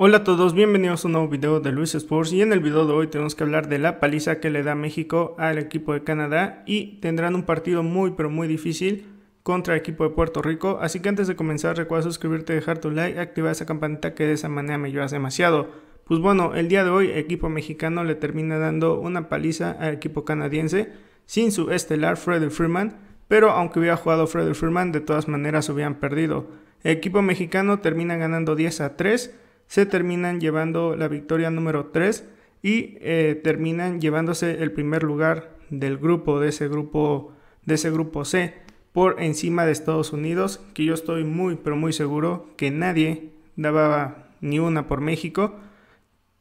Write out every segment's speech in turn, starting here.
Hola a todos, bienvenidos a un nuevo video de Luis Sports y en el video de hoy tenemos que hablar de la paliza que le da México al equipo de Canadá y tendrán un partido muy pero muy difícil contra el equipo de Puerto Rico, así que antes de comenzar recuerda suscribirte, dejar tu like, activar esa campanita que de esa manera me ayudas demasiado. Pues bueno, el día de hoy el equipo mexicano le termina dando una paliza al equipo canadiense sin su estelar Freddie Freeman, pero aunque hubiera jugado Freddie Freeman de todas maneras hubieran perdido. El equipo mexicano termina ganando 10 a 3 se terminan llevando la victoria número 3 y eh, terminan llevándose el primer lugar del grupo, de ese grupo, de ese grupo C, por encima de Estados Unidos, que yo estoy muy, pero muy seguro que nadie daba ni una por México.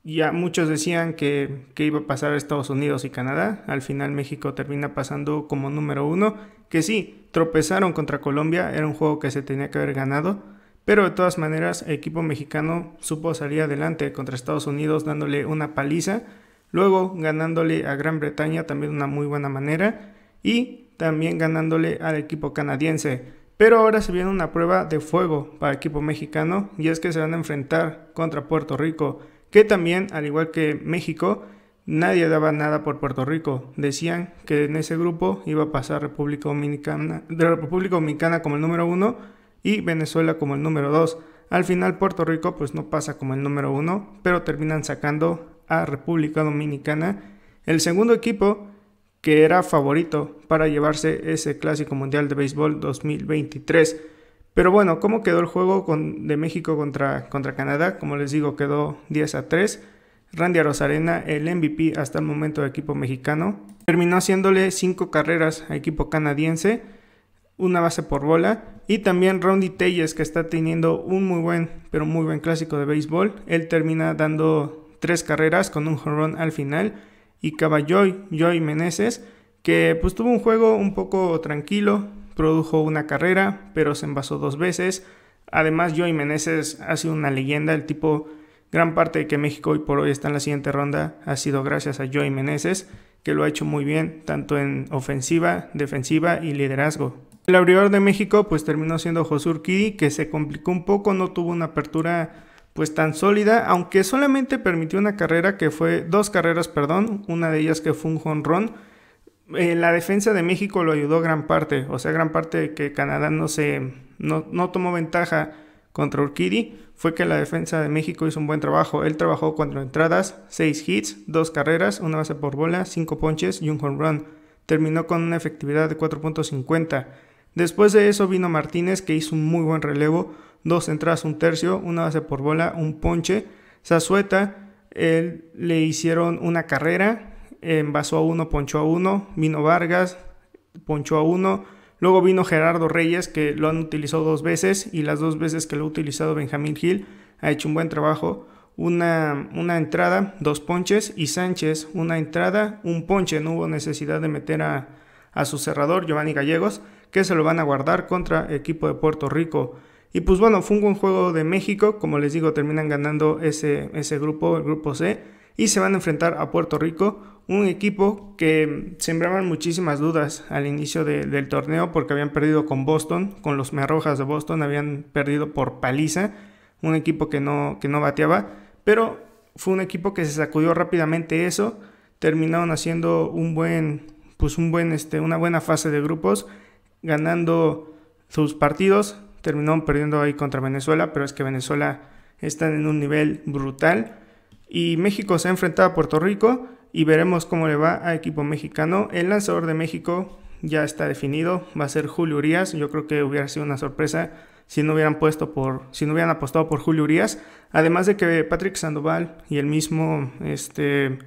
Ya muchos decían que, que iba a pasar Estados Unidos y Canadá. Al final México termina pasando como número uno. Que sí, tropezaron contra Colombia. Era un juego que se tenía que haber ganado pero de todas maneras, el equipo mexicano supo salir adelante contra Estados Unidos dándole una paliza, luego ganándole a Gran Bretaña también de una muy buena manera y también ganándole al equipo canadiense. Pero ahora se viene una prueba de fuego para el equipo mexicano y es que se van a enfrentar contra Puerto Rico, que también, al igual que México, nadie daba nada por Puerto Rico. Decían que en ese grupo iba a pasar República Dominicana, de República Dominicana como el número uno y Venezuela como el número 2. Al final Puerto Rico pues no pasa como el número 1, pero terminan sacando a República Dominicana, el segundo equipo que era favorito para llevarse ese Clásico Mundial de Béisbol 2023. Pero bueno, ¿cómo quedó el juego de México contra, contra Canadá? Como les digo, quedó 10 a 3. Randy Arozarena, el MVP hasta el momento de equipo mexicano, terminó haciéndole 5 carreras a equipo canadiense, una base por bola, y también Rondy Telles, que está teniendo un muy buen, pero muy buen clásico de béisbol. Él termina dando tres carreras con un jonrón al final. Y Caballoy, Joy Meneses, que pues tuvo un juego un poco tranquilo, produjo una carrera, pero se envasó dos veces. Además, Joy Meneses ha sido una leyenda, el tipo, gran parte de que México hoy por hoy está en la siguiente ronda ha sido gracias a Joy Meneses, que lo ha hecho muy bien, tanto en ofensiva, defensiva y liderazgo. El abridor de México pues terminó siendo José Urquidi, que se complicó un poco, no tuvo una apertura pues tan sólida, aunque solamente permitió una carrera que fue dos carreras, perdón, una de ellas que fue un jonrón. Eh, la defensa de México lo ayudó gran parte, o sea, gran parte de que Canadá no se no, tomó ventaja contra Urquidi fue que la defensa de México hizo un buen trabajo. Él trabajó cuatro entradas, seis hits, dos carreras, una base por bola, cinco ponches y un home run. Terminó con una efectividad de 4.50. Después de eso vino Martínez que hizo un muy buen relevo, dos entradas, un tercio, una base por bola, un ponche. Zazueta él, le hicieron una carrera, envasó a uno, ponchó a uno, vino Vargas, ponchó a uno, luego vino Gerardo Reyes que lo han utilizado dos veces y las dos veces que lo ha utilizado Benjamín Gil ha hecho un buen trabajo. Una, una, entrada, dos ponches y Sánchez una entrada, un ponche. No hubo necesidad de meter a, a su cerrador Giovanni Gallegos, que se lo van a guardar contra equipo de Puerto Rico. Y pues bueno, fue un buen juego de México, como les digo, terminan ganando ese, ese grupo, el grupo C, y se van a enfrentar a Puerto Rico, un equipo que sembraban muchísimas dudas al inicio del torneo porque habían perdido con Boston, con los Merrojas de Boston, habían perdido por paliza, un equipo que no, que no bateaba, pero fue un equipo que se sacudió rápidamente eso, terminaron haciendo un buen, pues un buen, este, una buena fase de grupos, ganando sus partidos, terminó perdiendo ahí contra Venezuela, pero es que Venezuela está en un nivel brutal. Y México se ha enfrentado a Puerto Rico y veremos cómo le va a equipo mexicano. El lanzador de México ya está definido, va a ser Julio Urias. Yo creo que hubiera sido una sorpresa si no hubieran puesto por, si no hubieran apostado por Julio Urias. Además de que Patrick Sandoval y el mismo este,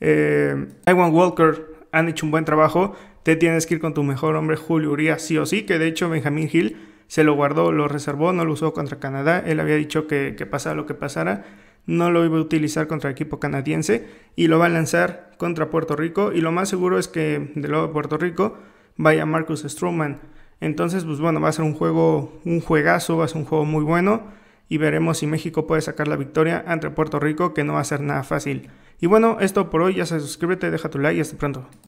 eh, Iwan Walker han hecho un buen trabajo, te tienes que ir con tu mejor hombre Julio Urias sí o sí, que de hecho Benjamín Gil se lo guardó, lo reservó, no lo usó contra Canadá, él había dicho que, que pasara lo que pasara, no lo iba a utilizar contra el equipo canadiense y lo va a lanzar contra Puerto Rico y lo más seguro es que de lado de Puerto Rico vaya Marcus Stroman. Entonces, pues bueno, va a ser un juego, un juegazo, va a ser un juego muy bueno y veremos si México puede sacar la victoria ante Puerto Rico, que no va a ser nada fácil. Y bueno, esto por hoy, ya se suscríbete, deja tu like y hasta pronto.